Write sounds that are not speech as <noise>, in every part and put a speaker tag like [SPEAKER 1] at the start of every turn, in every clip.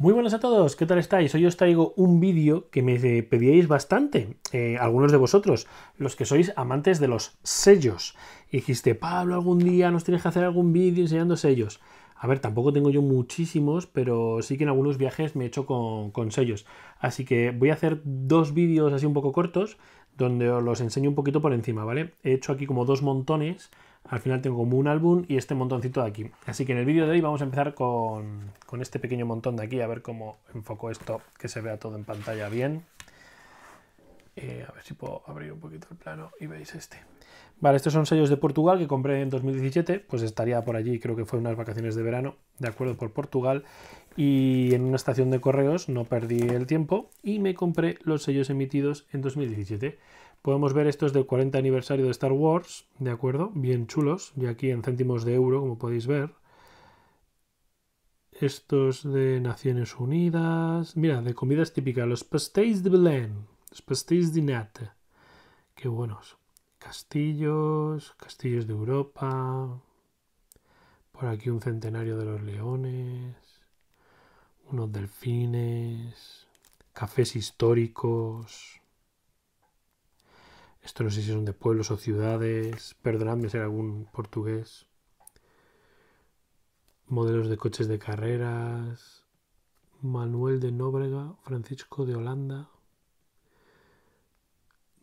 [SPEAKER 1] Muy buenas a todos, ¿qué tal estáis? Hoy os traigo un vídeo que me pedíais bastante, eh, algunos de vosotros, los que sois amantes de los sellos. Y dijiste, Pablo, algún día nos tienes que hacer algún vídeo enseñando sellos. A ver, tampoco tengo yo muchísimos, pero sí que en algunos viajes me he hecho con, con sellos. Así que voy a hacer dos vídeos así un poco cortos, donde os los enseño un poquito por encima, ¿vale? He hecho aquí como dos montones al final tengo como un álbum y este montoncito de aquí. Así que en el vídeo de hoy vamos a empezar con, este pequeño montón de aquí, a ver cómo enfoco esto, que se vea todo en pantalla bien. Eh, a ver si puedo abrir un poquito el plano y veis este. Vale, estos son sellos de Portugal que compré en 2017, pues estaría por allí, creo que fue unas vacaciones de verano, de acuerdo, por Portugal. Y en una estación de correos no perdí el tiempo y me compré los sellos emitidos en 2017. Podemos ver estos del 40 aniversario de Star Wars, ¿de acuerdo? Bien chulos, y aquí en céntimos de euro, como podéis ver. Estos de Naciones Unidas. Mira, de comidas típicas, los pastéis de Belén, los pastéis de Nat. Qué buenos. Castillos, castillos de Europa. Por aquí un centenario de los leones. Unos delfines. Cafés históricos esto no sé si son de pueblos o ciudades. Perdonadme ser algún portugués. Modelos de coches de carreras. Manuel de Nóbrega, Francisco de Holanda.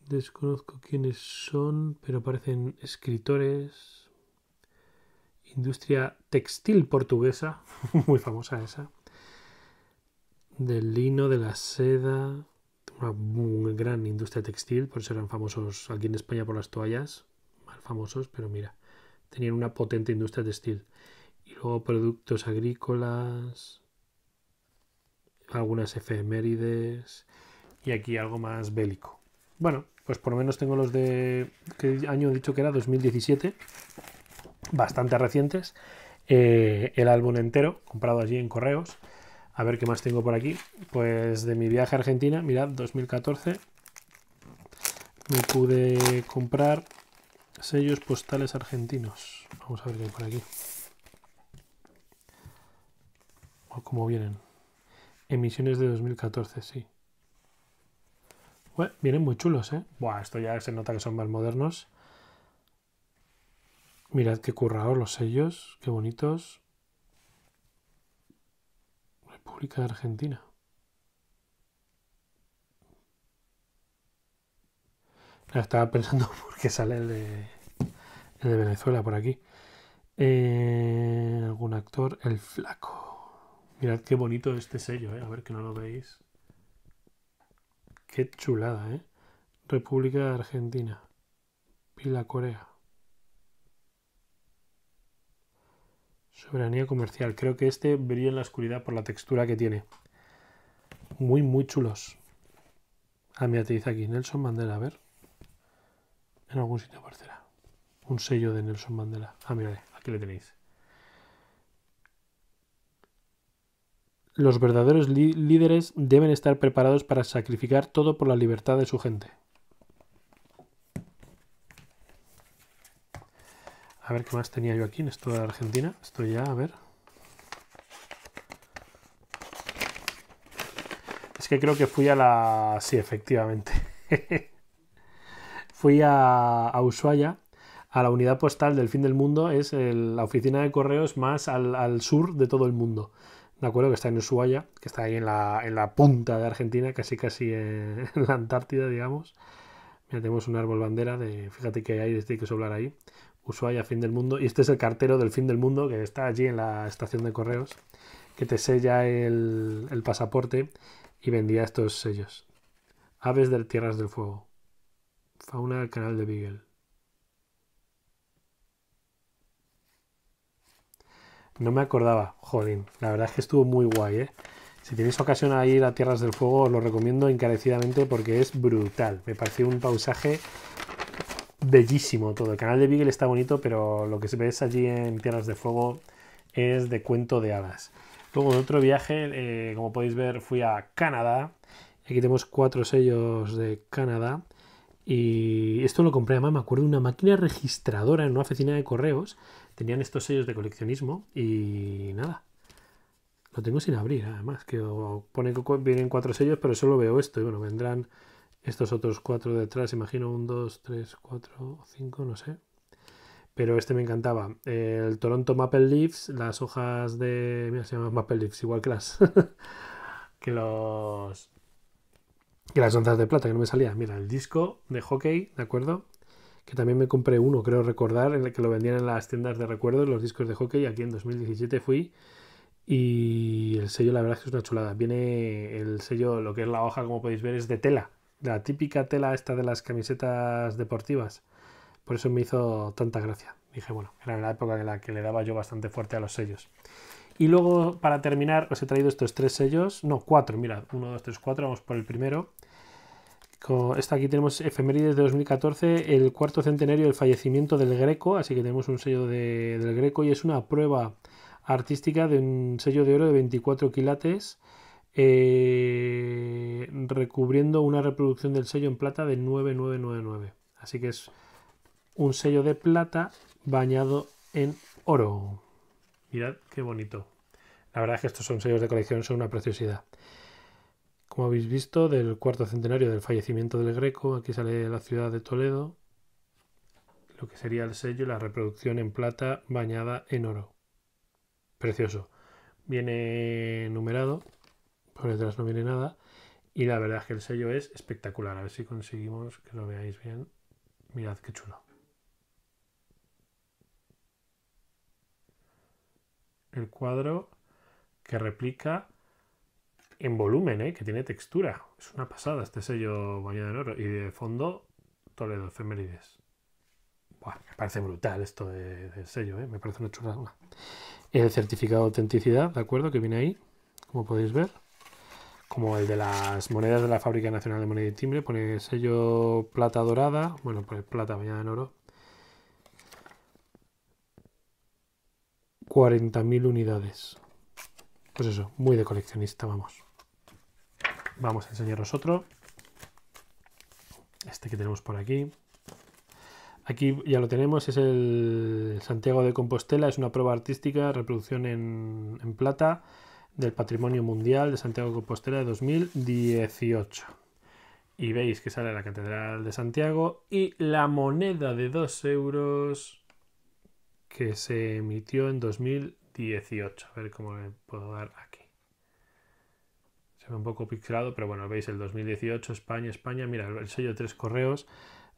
[SPEAKER 1] Desconozco quiénes son, pero parecen escritores. Industria textil portuguesa, <laughs> muy famosa esa. Del lino, de la seda, una gran industria textil, por eso eran famosos aquí en España por las toallas, mal famosos, pero mira, tenían una potente industria textil. Y luego productos agrícolas, algunas efemérides y aquí algo más bélico. Bueno, pues por lo menos tengo los de qué año he dicho que era 2017, bastante recientes. Eh, el álbum entero, comprado allí en correos. A ver qué más tengo por aquí. Pues de mi viaje a Argentina, mirad, 2014. Me pude comprar sellos postales argentinos. Vamos a ver qué hay por aquí. O cómo vienen. Emisiones de 2014, sí. vienen muy chulos, ¿eh? Buah, esto ya se nota que son más modernos. Mirad qué currados los sellos, qué bonitos. República de Argentina. Ah, estaba pensando <laughs> porque sale el de, Venezuela por aquí. Eh, algún actor, el flaco. Mirad qué bonito este sello, eh, a ver que no lo veis. Qué chulada, ¿eh? República Argentina. Pila Corea. Soberanía comercial. Creo que este brilla en la oscuridad por la textura que tiene. Muy, muy chulos. Ah, mira, te dice aquí Nelson Mandela. A ver. En algún sitio aparecerá. Un sello de Nelson Mandela. Ah, mira, aquí le tenéis. Los verdaderos líderes deben estar preparados para sacrificar todo por la libertad de su gente. A ver qué más tenía yo aquí en esto de Argentina. Esto ya, a ver. Es que creo que fui a la... Sí, efectivamente. <laughs> fui a, Ushuaia, a la unidad postal del fin del mundo. Es la oficina de correos más al, sur de todo el mundo. ¿De acuerdo? Que está en Ushuaia, que está ahí en la, punta de Argentina, casi casi <laughs> en, la Antártida, digamos. Mira, tenemos un árbol bandera de... Fíjate que hay desde que sobrar ahí. Ushuaia, fin del mundo. Y este es el cartero del fin del mundo que está allí en la estación de correos, que te sella el, pasaporte y vendía estos sellos. Aves de Tierras del Fuego. Fauna del canal de Beagle. No me acordaba, jodín La verdad es que estuvo muy guay, ¿eh? Si tenéis ocasión a ir a Tierras del Fuego, os lo recomiendo encarecidamente porque es brutal. Me pareció un pausaje bellísimo todo. El canal de Beagle está bonito, pero lo que se ve es allí en Tierras de Fuego es de cuento de hadas. Luego en otro viaje, eh, como podéis ver, fui a Canadá. Aquí tenemos cuatro sellos de Canadá. Y esto lo compré, además me acuerdo, de una máquina registradora en una oficina de correos. Tenían estos sellos de coleccionismo y nada. Lo tengo sin abrir, además, que pone que vienen cuatro sellos, pero solo veo esto. Y bueno, vendrán estos otros cuatro detrás, imagino un, dos, tres, cuatro, cinco, no sé. Pero este me encantaba. El Toronto Maple Leafs, las hojas de. Mira, se llama Maple Leafs, igual que las. <laughs> que los. Que las onzas de plata, que no me salía. Mira, el disco de hockey, ¿de acuerdo? que también me compré uno, creo recordar, en el que lo vendían en las tiendas de recuerdos, los discos de hockey, aquí en 2017 fui. Y el sello, la verdad es que es una chulada. Viene el sello, lo que es la hoja, como podéis ver, es de tela la típica tela esta de las camisetas deportivas. Por eso me hizo tanta gracia. Dije, bueno, era la época en la que le daba yo bastante fuerte a los sellos. Y luego, para terminar, os he traído estos tres sellos. No, cuatro, mira, Uno, dos, tres, cuatro. Vamos por el primero. Con esta aquí tenemos efemérides de 2014, el cuarto centenario del fallecimiento del Greco. Así que tenemos un sello del Greco y es una prueba artística de un sello de oro de 24 quilates. Eh, recubriendo una reproducción del sello en plata de 9999. Así que es un sello de plata bañado en oro. Mirad qué bonito. La verdad es que estos son sellos de colección, son una preciosidad. Como habéis visto, del cuarto centenario del fallecimiento del Greco, aquí sale la ciudad de Toledo, lo que sería el sello, la reproducción en plata bañada en oro. Precioso. Viene numerado, por detrás no viene nada. Y la verdad es que el sello es espectacular. A ver si conseguimos que lo veáis bien. Mirad qué chulo. El cuadro que replica en volumen, ¿eh? que tiene textura. Es una pasada este sello bañado en oro. Y de fondo, Toledo, efemérides. me parece brutal esto de, sello, ¿eh? me parece una chulada. El certificado de autenticidad, ¿de acuerdo? Que viene ahí, como podéis ver como el de las monedas de la Fábrica Nacional de Moneda y Timbre, pone sello plata dorada, bueno, pues plata bañada en oro. 40.000 unidades. Pues eso, muy de coleccionista, vamos. Vamos a enseñaros otro. Este que tenemos por aquí. Aquí ya lo tenemos, es el Santiago de Compostela, es una prueba artística, reproducción en plata del Patrimonio Mundial de Santiago de Compostela de 2018. Y veis que sale la Catedral de Santiago y la moneda de 2 euros que se emitió en 2018. A ver cómo le puedo dar aquí. Se ve un poco pixelado, pero bueno, veis el 2018, España, España. Mira, el sello de tres correos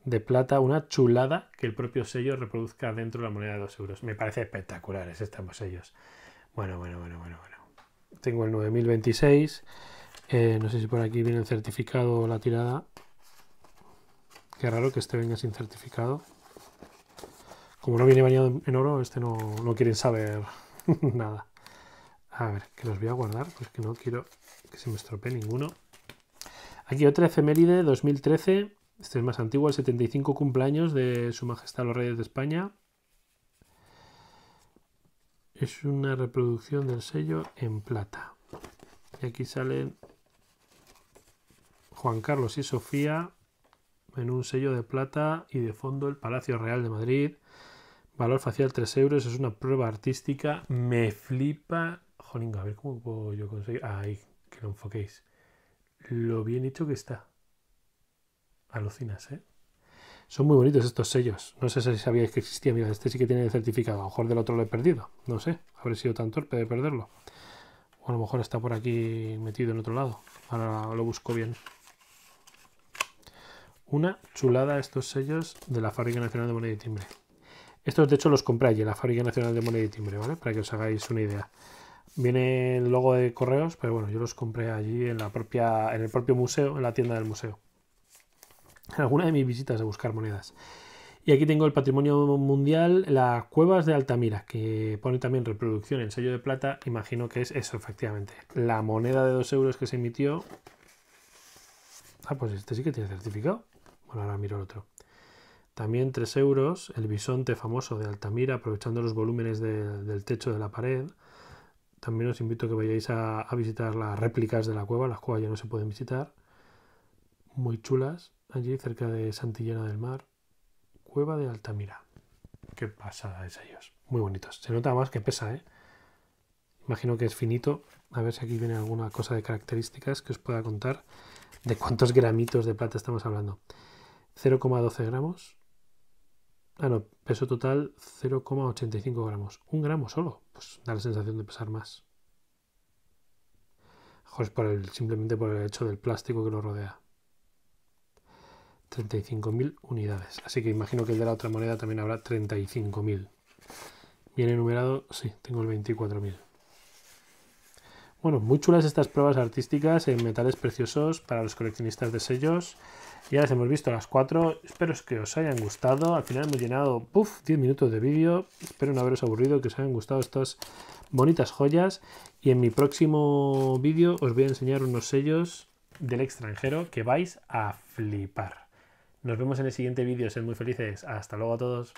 [SPEAKER 1] de plata, una chulada que el propio sello reproduzca dentro de la moneda de 2 euros. Me parece espectacular, estamos sellos. Bueno, bueno, bueno, bueno, bueno tengo el 9026. Eh, no sé si por aquí viene el certificado o la tirada. Qué raro que este venga sin certificado. Como no viene bañado en oro, este no, no quieren saber <laughs> nada. A ver, que los voy a guardar, pues que no quiero que se me estropee ninguno. Aquí otra efeméride, 2013. Este es más antiguo, el 75 cumpleaños de Su Majestad los Reyes de España es una reproducción del sello en plata. Y aquí salen Juan Carlos y Sofía en un sello de plata y de fondo el Palacio Real de Madrid. Valor facial 3 euros, es una prueba artística. Me flipa. Jolín, a ver cómo puedo yo conseguir. Ahí, que lo enfoquéis. Lo bien hecho que está. Alucinas, ¿eh? Son muy bonitos estos sellos. No sé si sabíais que existía. Mira, este sí que tiene el certificado. A lo mejor del otro lo he perdido. No sé. Habré sido tan torpe de perderlo. O a lo mejor está por aquí metido en otro lado. Ahora lo busco bien. Una chulada estos sellos de la Fábrica Nacional de Moneda y Timbre. Estos de hecho los compré allí en la Fábrica Nacional de Moneda y Timbre, ¿vale? Para que os hagáis una idea. Viene el logo de correos, pero bueno, yo los compré allí en la propia, en el propio museo, en la tienda del museo en alguna de mis visitas a buscar monedas. Y aquí tengo el patrimonio mundial, las cuevas de Altamira, que pone también reproducción en sello de plata. Imagino que es eso, efectivamente. La moneda de 2 euros que se emitió. Ah, pues este sí que tiene certificado. Bueno, ahora miro el otro. También 3 euros, el bisonte famoso de Altamira, aprovechando los volúmenes del techo de la pared. También os invito a que vayáis a, visitar las réplicas de la cueva, las cuevas ya no se pueden visitar muy chulas allí cerca de Santillana del Mar, Cueva de Altamira. Qué pasada es ellos. Muy bonitos. Se nota más que pesa, ¿eh? Imagino que es finito. A ver si aquí viene alguna cosa de características que os pueda contar de cuántos gramitos de plata estamos hablando. 0,12 gramos. Ah, no, peso total 0,85 gramos. Un gramo solo. Pues da la sensación de pesar más. Joder, por simplemente por el hecho del plástico que lo rodea. 35.000 unidades. Así que imagino que el de la otra moneda también habrá 35.000. Bien enumerado, sí, tengo el 24.000. Bueno, muy chulas estas pruebas artísticas en metales preciosos para los coleccionistas de sellos. Ya las hemos visto las cuatro. Espero que os hayan gustado. Al final hemos llenado 10 minutos de vídeo. Espero no haberos aburrido, que os hayan gustado estas bonitas joyas. Y en mi próximo vídeo os voy a enseñar unos sellos del extranjero que vais a flipar. Nos vemos en el siguiente vídeo. Sed muy felices. Hasta luego a todos.